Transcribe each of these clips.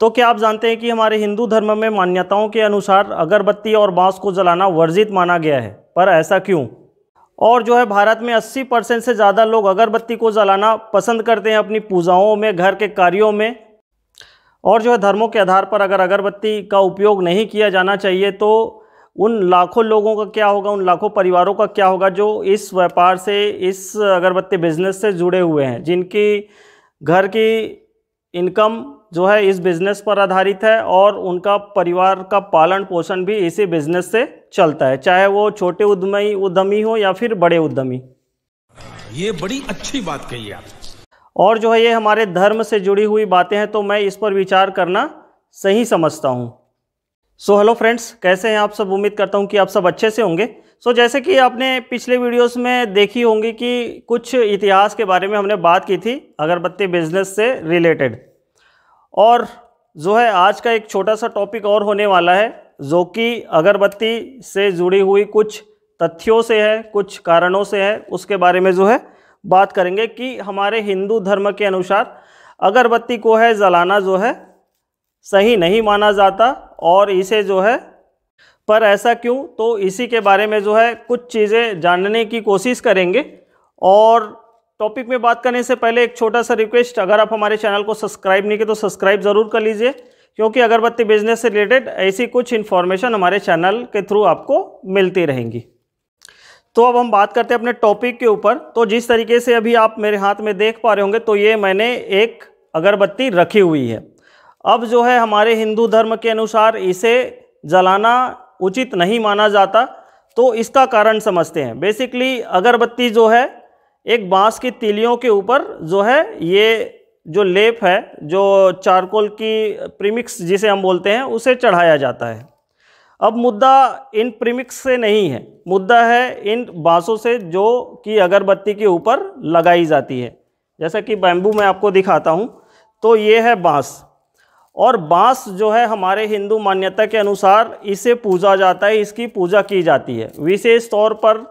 तो क्या आप जानते हैं कि हमारे हिंदू धर्म में मान्यताओं के अनुसार अगरबत्ती और बांस को जलाना वर्जित माना गया है पर ऐसा क्यों और जो है भारत में 80 परसेंट से ज़्यादा लोग अगरबत्ती को जलाना पसंद करते हैं अपनी पूजाओं में घर के कार्यों में और जो है धर्मों के आधार पर अगर अगरबत्ती का उपयोग नहीं किया जाना चाहिए तो उन लाखों लोगों का क्या होगा उन लाखों परिवारों का क्या होगा जो इस व्यापार से इस अगरबत्ती बिजनेस से जुड़े हुए हैं जिनकी घर की इनकम जो है इस बिज़नेस पर आधारित है और उनका परिवार का पालन पोषण भी इसी बिज़नेस से चलता है चाहे वो छोटे उद्यमी उद्यमी हो या फिर बड़े उद्यमी ये बड़ी अच्छी बात कही आप और जो है ये हमारे धर्म से जुड़ी हुई बातें हैं तो मैं इस पर विचार करना सही समझता हूँ सो हेलो फ्रेंड्स कैसे हैं आप सब उम्मीद करता हूँ कि आप सब अच्छे से होंगे सो so, जैसे कि आपने पिछले वीडियोस में देखी होंगी कि कुछ इतिहास के बारे में हमने बात की थी अगरबत्ती बिजनेस से रिलेटेड और जो है आज का एक छोटा सा टॉपिक और होने वाला है जो कि अगरबत्ती से जुड़ी हुई कुछ तथ्यों से है कुछ कारणों से है उसके बारे में जो है बात करेंगे कि हमारे हिंदू धर्म के अनुसार अगरबत्ती को है जलाना जो है सही नहीं माना जाता और इसे जो है पर ऐसा क्यों तो इसी के बारे में जो है कुछ चीज़ें जानने की कोशिश करेंगे और टॉपिक में बात करने से पहले एक छोटा सा रिक्वेस्ट अगर आप हमारे चैनल को सब्सक्राइब नहीं किए तो सब्सक्राइब ज़रूर कर लीजिए क्योंकि अगरबत्ती बिजनेस से रिलेटेड ऐसी कुछ इन्फॉर्मेशन हमारे चैनल के थ्रू आपको मिलती रहेंगी तो अब हम बात करते हैं अपने टॉपिक के ऊपर तो जिस तरीके से अभी आप मेरे हाथ में देख पा रहे होंगे तो ये मैंने एक अगरबत्ती रखी हुई है अब जो है हमारे हिंदू धर्म के अनुसार इसे जलाना उचित नहीं माना जाता तो इसका कारण समझते हैं बेसिकली अगरबत्ती जो है एक बांस की तीलियों के ऊपर जो है ये जो लेप है जो चारकोल की प्रीमिक्स जिसे हम बोलते हैं उसे चढ़ाया जाता है अब मुद्दा इन प्रीमिक्स से नहीं है मुद्दा है इन बाँसों से जो कि अगरबत्ती के ऊपर लगाई जाती है जैसा कि बैम्बू मैं आपको दिखाता हूँ तो ये है बाँस और बाँस जो है हमारे हिंदू मान्यता के अनुसार इसे पूजा जाता है इसकी पूजा की जाती है विशेष तौर पर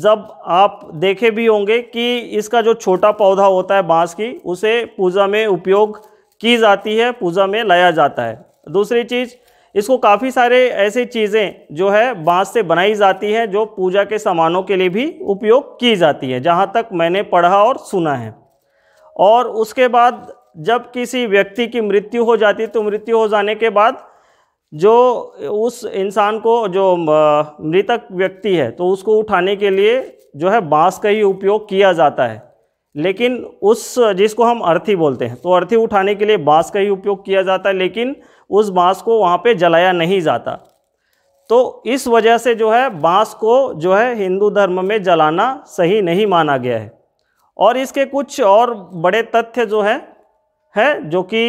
जब आप देखे भी होंगे कि इसका जो छोटा पौधा होता है बांस की उसे पूजा में उपयोग की जाती है पूजा में लाया जाता है दूसरी चीज़ इसको काफ़ी सारे ऐसी चीज़ें जो है बांस से बनाई जाती हैं जो पूजा के सामानों के लिए भी उपयोग की जाती है जहाँ तक मैंने पढ़ा और सुना है और उसके बाद जब किसी व्यक्ति की मृत्यु हो जाती है तो मृत्यु हो जाने के बाद जो उस इंसान को जो मृतक व्यक्ति है तो उसको उठाने के लिए जो है बाँस का ही उपयोग किया जाता है लेकिन उस जिसको हम अर्थी बोलते हैं तो अर्थी उठाने के लिए बाँस का ही उपयोग किया जाता है लेकिन उस बाँस को वहाँ पे जलाया नहीं जाता तो इस वजह से जो है बाँस को जो है हिंदू धर्म में जलाना सही नहीं माना गया है और इसके कुछ और बड़े तथ्य जो है है जो कि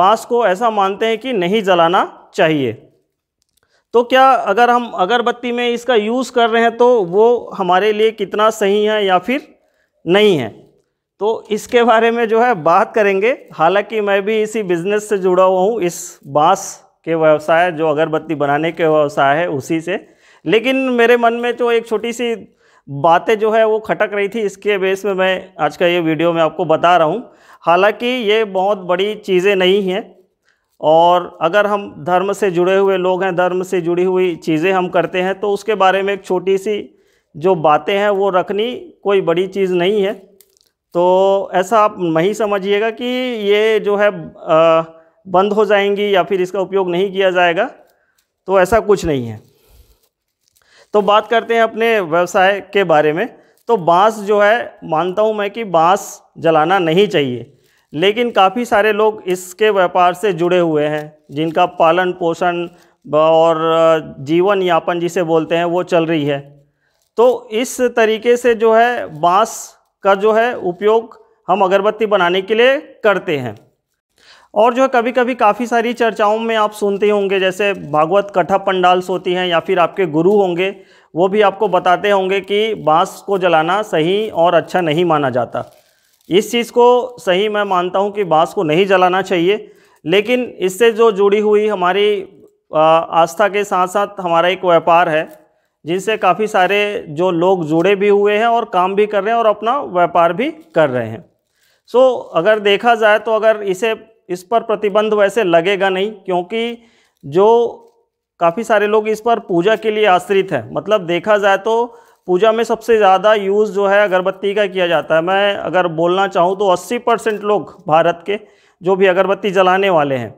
बाँस को ऐसा मानते हैं कि नहीं जलाना चाहिए तो क्या अगर हम अगरबत्ती में इसका यूज़ कर रहे हैं तो वो हमारे लिए कितना सही है या फिर नहीं है तो इसके बारे में जो है बात करेंगे हालांकि मैं भी इसी बिज़नेस से जुड़ा हुआ हूँ इस बाँस के व्यवसाय जो अगरबत्ती बनाने के व्यवसाय है उसी से लेकिन मेरे मन में जो एक छोटी सी बातें जो है वो खटक रही थी इसके बेस में मैं आज का ये वीडियो में आपको बता रहा हूँ हालांकि ये बहुत बड़ी चीज़ें नहीं हैं और अगर हम धर्म से जुड़े हुए लोग हैं धर्म से जुड़ी हुई चीज़ें हम करते हैं तो उसके बारे में एक छोटी सी जो बातें हैं वो रखनी कोई बड़ी चीज़ नहीं है तो ऐसा आप नहीं समझिएगा कि ये जो है बंद हो जाएंगी या फिर इसका उपयोग नहीं किया जाएगा तो ऐसा कुछ नहीं है तो बात करते हैं अपने व्यवसाय के बारे में तो बांस जो है मानता हूँ मैं कि बांस जलाना नहीं चाहिए लेकिन काफ़ी सारे लोग इसके व्यापार से जुड़े हुए हैं जिनका पालन पोषण और जीवन यापन जिसे बोलते हैं वो चल रही है तो इस तरीके से जो है बांस का जो है उपयोग हम अगरबत्ती बनाने के लिए करते हैं और जो है कभी कभी काफ़ी सारी चर्चाओं में आप सुनते होंगे जैसे भागवत कथा पंडाल्स होती हैं या फिर आपके गुरु होंगे वो भी आपको बताते होंगे कि बांस को जलाना सही और अच्छा नहीं माना जाता इस चीज़ को सही मैं मानता हूँ कि बाँस को नहीं जलाना चाहिए लेकिन इससे जो जुड़ी हुई हमारी आस्था के साथ साथ हमारा एक व्यापार है जिनसे काफ़ी सारे जो लोग जुड़े भी हुए हैं और काम भी कर रहे हैं और अपना व्यापार भी कर रहे हैं सो so, अगर देखा जाए तो अगर इसे इस पर प्रतिबंध वैसे लगेगा नहीं क्योंकि जो काफ़ी सारे लोग इस पर पूजा के लिए आश्रित हैं मतलब देखा जाए तो पूजा में सबसे ज़्यादा यूज़ जो है अगरबत्ती का किया जाता है मैं अगर बोलना चाहूँ तो 80 परसेंट लोग भारत के जो भी अगरबत्ती जलाने वाले हैं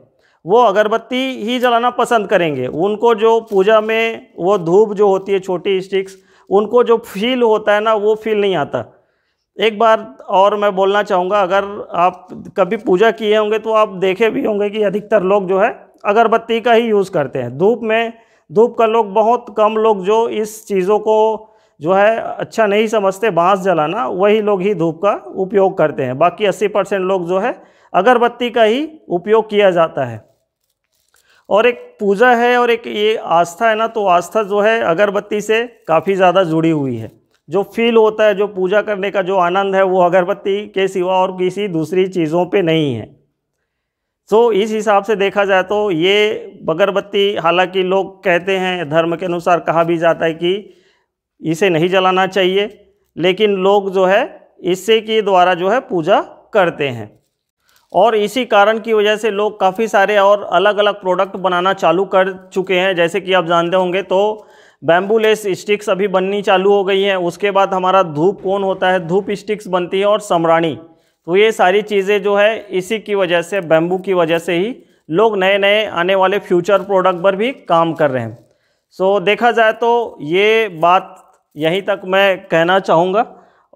वो अगरबत्ती ही जलाना पसंद करेंगे उनको जो पूजा में वो धूप जो होती है छोटी स्टिक्स उनको जो फील होता है ना वो फील नहीं आता एक बार और मैं बोलना चाहूँगा अगर आप कभी पूजा किए होंगे तो आप देखे भी होंगे कि अधिकतर लोग जो है अगरबत्ती का ही यूज़ करते हैं धूप में धूप का लोग बहुत कम लोग जो इस चीज़ों को जो है अच्छा नहीं समझते बांस जलाना वही लोग ही धूप का उपयोग करते हैं बाकी 80 परसेंट लोग जो है अगरबत्ती का ही उपयोग किया जाता है और एक पूजा है और एक ये आस्था है ना तो आस्था जो है अगरबत्ती से काफ़ी ज़्यादा जुड़ी हुई है जो फील होता है जो पूजा करने का जो आनंद है वो अगरबत्ती के सिवा और किसी दूसरी चीज़ों पे नहीं है तो इस हिसाब से देखा जाए तो ये अगरबत्ती हालांकि लोग कहते हैं धर्म के अनुसार कहा भी जाता है कि इसे नहीं जलाना चाहिए लेकिन लोग जो है इससे के द्वारा जो है पूजा करते हैं और इसी कारण की वजह से लोग काफ़ी सारे और अलग अलग प्रोडक्ट बनाना चालू कर चुके हैं जैसे कि आप जानते होंगे तो बैम्बू लेस स्टिक्स अभी बननी चालू हो गई हैं उसके बाद हमारा धूप कौन होता है धूप स्टिक्स बनती है और समराणी तो ये सारी चीज़ें जो है इसी की वजह से बैम्बू की वजह से ही लोग नए नए आने वाले फ्यूचर प्रोडक्ट पर भी काम कर रहे हैं सो so, देखा जाए तो ये बात यहीं तक मैं कहना चाहूँगा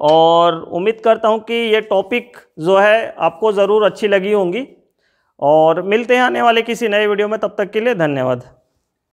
और उम्मीद करता हूँ कि ये टॉपिक जो है आपको ज़रूर अच्छी लगी होंगी और मिलते हैं आने वाले किसी नए वीडियो में तब तक के लिए धन्यवाद